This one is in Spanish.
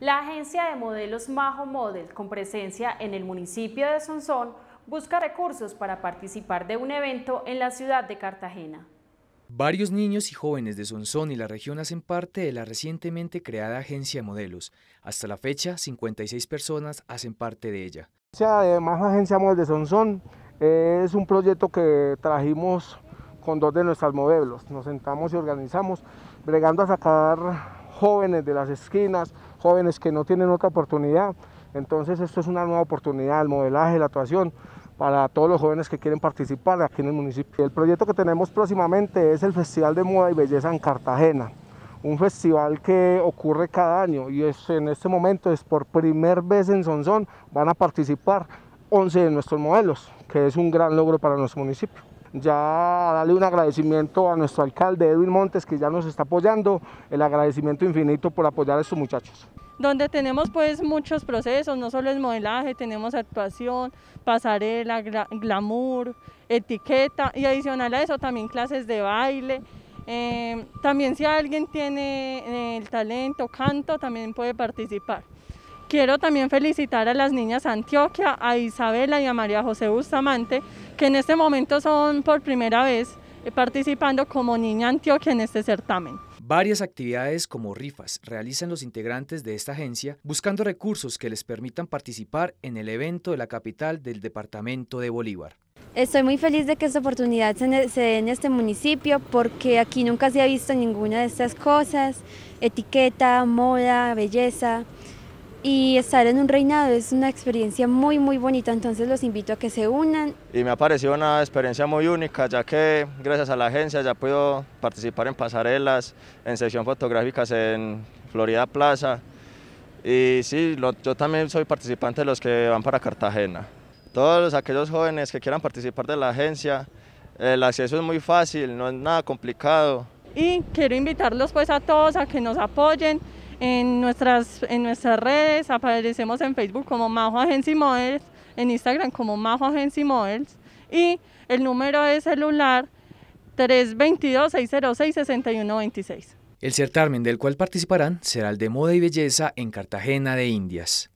La agencia de modelos Majo Model, con presencia en el municipio de Sonsón, busca recursos para participar de un evento en la ciudad de Cartagena. Varios niños y jóvenes de Sonsón y la región hacen parte de la recientemente creada agencia de modelos. Hasta la fecha, 56 personas hacen parte de ella. Además, la agencia Model de Sonsón eh, es un proyecto que trajimos con dos de nuestras modelos. Nos sentamos y organizamos, bregando a sacar jóvenes de las esquinas, jóvenes que no tienen otra oportunidad. Entonces esto es una nueva oportunidad, el modelaje, la actuación para todos los jóvenes que quieren participar aquí en el municipio. El proyecto que tenemos próximamente es el Festival de Moda y Belleza en Cartagena, un festival que ocurre cada año y es, en este momento es por primera vez en Sonsón van a participar 11 de nuestros modelos, que es un gran logro para nuestro municipio ya darle un agradecimiento a nuestro alcalde Edwin Montes que ya nos está apoyando, el agradecimiento infinito por apoyar a estos muchachos. Donde tenemos pues muchos procesos, no solo es modelaje, tenemos actuación, pasarela, glamour, etiqueta y adicional a eso también clases de baile. Eh, también si alguien tiene eh, el talento, canto, también puede participar. Quiero también felicitar a las niñas Antioquia, a Isabela y a María José Bustamante, que en este momento son por primera vez eh, participando como niña Antioquia en este certamen. Varias actividades como rifas realizan los integrantes de esta agencia buscando recursos que les permitan participar en el evento de la capital del departamento de Bolívar. Estoy muy feliz de que esta oportunidad se, dé en este municipio porque aquí nunca se ha visto ninguna de estas cosas, etiqueta, moda, belleza y estar en un reinado es una experiencia muy muy bonita, entonces los invito a que se unan. Y me ha parecido una experiencia muy única, ya que gracias a la agencia ya puedo participar en pasarelas, en sesión fotográficas en Florida Plaza, y sí, yo también soy participante de los que van para Cartagena. Todos aquellos jóvenes que quieran participar de la agencia, el acceso es muy fácil, no es nada complicado. Y quiero invitarlos pues a todos a que nos apoyen, en nuestras, en nuestras redes aparecemos en Facebook como Majo Agency Models, en Instagram como Majo Agency Models y el número de celular 322-606-6126. El certamen del cual participarán será el de moda y belleza en Cartagena de Indias.